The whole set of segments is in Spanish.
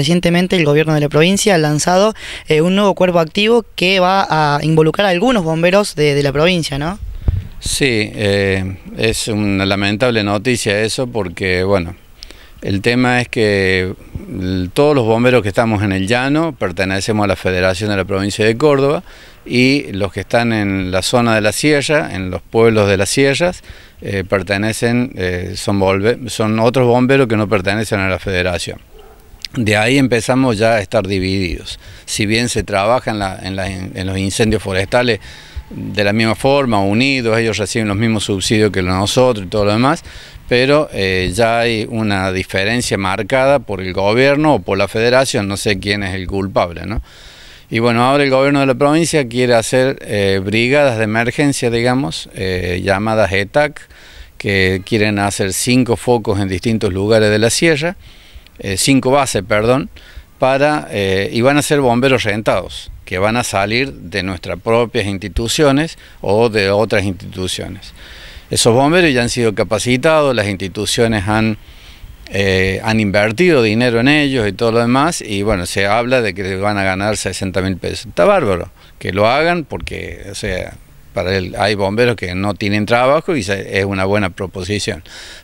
Recientemente el gobierno de la provincia ha lanzado eh, un nuevo cuerpo activo que va a involucrar a algunos bomberos de, la provincia, ¿no? Sí, eh, es una lamentable noticia eso porque, bueno, el tema es que todos los bomberos que estamos en el llano pertenecemos a la Federación de la Provincia de Córdoba y los que están en la zona de la sierra, en los pueblos de las sierras, eh, pertenecen, son otros bomberos que no pertenecen a la Federación. De ahí empezamos ya a estar divididos. Si bien se trabaja en, los incendios forestales de la misma forma, unidos, ellos reciben los mismos subsidios que nosotros y todo lo demás, pero eh, ya hay una diferencia marcada por el gobierno o por la federación, no sé quién es el culpable, ¿no? Y bueno, ahora el gobierno de la provincia quiere hacer eh, brigadas de emergencia, digamos, eh, llamadas ETAC, que quieren hacer cinco focos en distintos lugares de la sierra. Eh, cinco bases, perdón, para, eh, y van a ser bomberos rentados, que van a salir de nuestras propias instituciones o de otras instituciones. Esos bomberos ya han sido capacitados, las instituciones han, eh, han invertido dinero en ellos y todo lo demás, y bueno, se habla de que van a ganar 60 mil pesos. Está bárbaro, que lo hagan porque, o sea, para él. Hay bomberos que no tienen trabajo y es una buena proposición.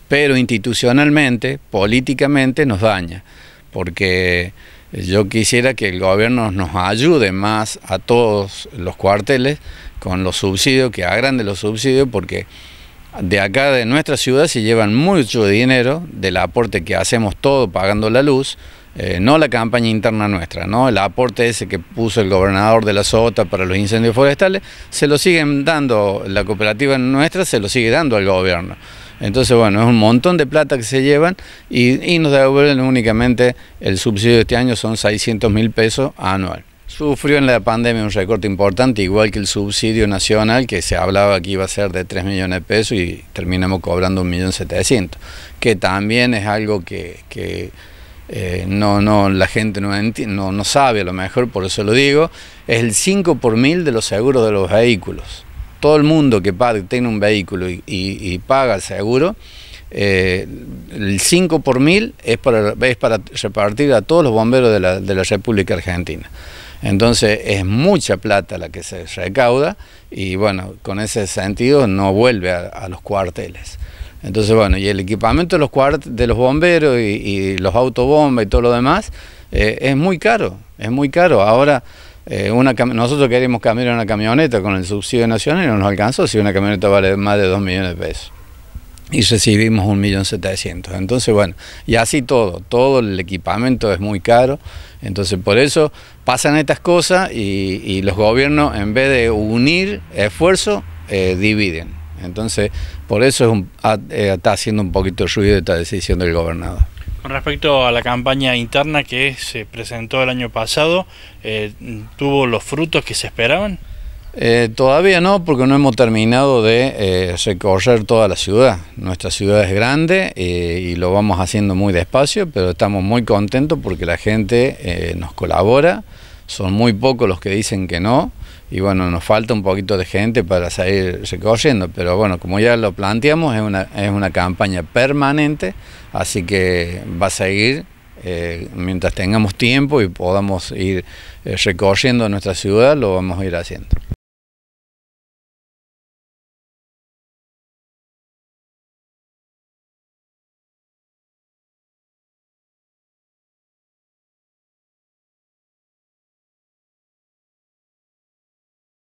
Pero institucionalmente, políticamente nos daña, porque yo quisiera que el gobierno nos ayude más a todos los cuarteles con los subsidios, que agranden los subsidios, porque de acá de nuestra ciudad se llevan mucho dinero del aporte que hacemos todo pagando la luz eh, no la campaña interna nuestra, ¿no? el aporte ese que puso el gobernador de la Sota para los incendios forestales, se lo siguen dando, la cooperativa nuestra se lo sigue dando al gobierno. Entonces, bueno, es un montón de plata que se llevan y, y nos devuelven únicamente el subsidio de este año, son 600 mil pesos anual. Sufrió en la pandemia un recorte importante, igual que el subsidio nacional, que se hablaba que iba a ser de 3 millones de pesos y terminamos cobrando 1.700.000, que también es algo que eh, no, no, la gente no, no, no, sabe, a lo mejor por eso lo digo, es el 5 por mil de los seguros de los vehículos. Todo el mundo que paga, tiene un vehículo y, paga el seguro, eh, el 5 por mil es para, repartir a todos los bomberos de la, de la República Argentina. Entonces es mucha plata la que se recauda y bueno, con ese sentido no vuelve a los cuarteles. Entonces, bueno, y el equipamiento de los, de los bomberos y, los autobombas y todo lo demás eh, es muy caro, es muy caro. Ahora, eh, una nosotros queríamos cambiar una camioneta con el subsidio nacional y no nos alcanzó si una camioneta vale más de 2 millones de pesos. Y recibimos 1.700.000. Entonces, bueno, y así todo, todo el equipamiento es muy caro. Entonces, por eso pasan estas cosas y, los gobiernos, en vez de unir esfuerzo, eh, dividen. Entonces, por eso ah, eh, está haciendo un poquito de ruido esta decisión del gobernador. Con respecto a la campaña interna que se presentó el año pasado, eh, ¿tuvo los frutos que se esperaban? Eh, todavía no, porque no hemos terminado de recorrer toda la ciudad. Nuestra ciudad es grande y lo vamos haciendo muy despacio, pero estamos muy contentos porque la gente nos colabora. Son muy pocos los que dicen que no y bueno, nos falta un poquito de gente para salir recogiendo pero bueno, como ya lo planteamos, es una, es una campaña permanente, así que va a seguir eh, mientras tengamos tiempo y podamos ir recogiendo eh, recorriendo nuestra ciudad, lo vamos a ir haciendo.